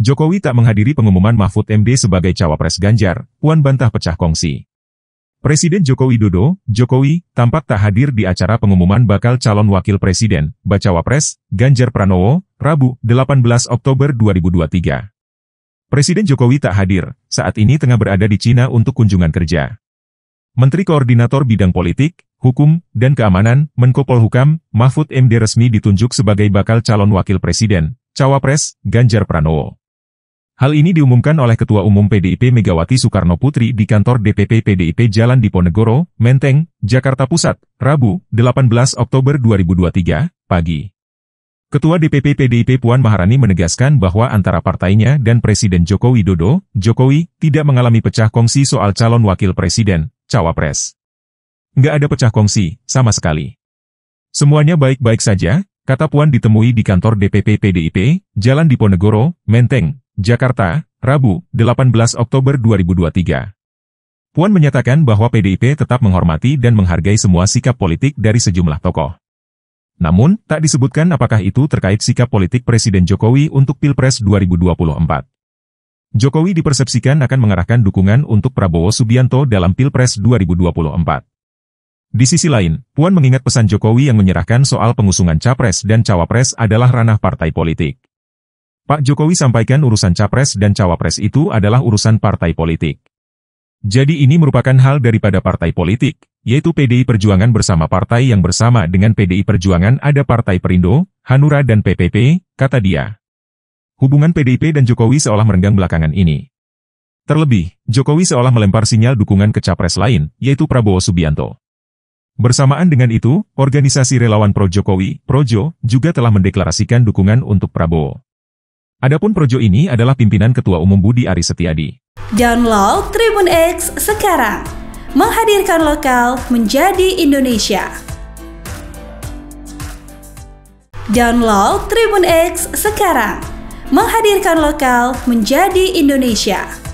Jokowi tak menghadiri pengumuman Mahfud MD sebagai cawapres Ganjar, Puan bantah pecah kongsi. Presiden Jokowi Widodo, Jokowi, tampak tak hadir di acara pengumuman bakal calon wakil presiden, Bacawapres, Ganjar Pranowo, Rabu, 18 Oktober 2023. Presiden Jokowi tak hadir, saat ini tengah berada di Cina untuk kunjungan kerja. Menteri Koordinator Bidang Politik, Hukum, dan Keamanan, Menko Polhukam, Mahfud MD resmi ditunjuk sebagai bakal calon wakil presiden, Cawapres, Ganjar Pranowo. Hal ini diumumkan oleh Ketua Umum PDIP Megawati Soekarno Putri di kantor DPP PDIP Jalan Diponegoro, Menteng, Jakarta Pusat, Rabu, 18 Oktober 2023, pagi. Ketua DPP PDIP Puan Maharani menegaskan bahwa antara partainya dan Presiden Joko Widodo, Jokowi, tidak mengalami pecah kongsi soal calon wakil presiden, cawapres. Nggak ada pecah kongsi, sama sekali. Semuanya baik-baik saja, kata Puan ditemui di kantor DPP PDIP, Jalan Diponegoro, Menteng, Jakarta, Rabu, 18 Oktober 2023. Puan menyatakan bahwa PDIP tetap menghormati dan menghargai semua sikap politik dari sejumlah tokoh. Namun, tak disebutkan apakah itu terkait sikap politik Presiden Jokowi untuk Pilpres 2024. Jokowi dipersepsikan akan mengarahkan dukungan untuk Prabowo Subianto dalam Pilpres 2024. Di sisi lain, Puan mengingat pesan Jokowi yang menyerahkan soal pengusungan Capres dan Cawapres adalah ranah partai politik. Pak Jokowi sampaikan urusan capres dan cawapres itu adalah urusan partai politik. Jadi ini merupakan hal daripada partai politik, yaitu PDI Perjuangan bersama partai yang bersama dengan PDI Perjuangan ada Partai Perindo, Hanura dan PPP, kata dia. Hubungan PDIP dan Jokowi seolah merenggang belakangan ini. Terlebih, Jokowi seolah melempar sinyal dukungan ke capres lain, yaitu Prabowo Subianto. Bersamaan dengan itu, organisasi relawan pro-Jokowi, Projo, juga telah mendeklarasikan dukungan untuk Prabowo. Adapun Projo ini adalah pimpinan Ketua Umum Budi Ari Setiadi. Download Tribun X sekarang. Menghadirkan lokal menjadi Indonesia. Download Tribun X sekarang. Menghadirkan lokal menjadi Indonesia.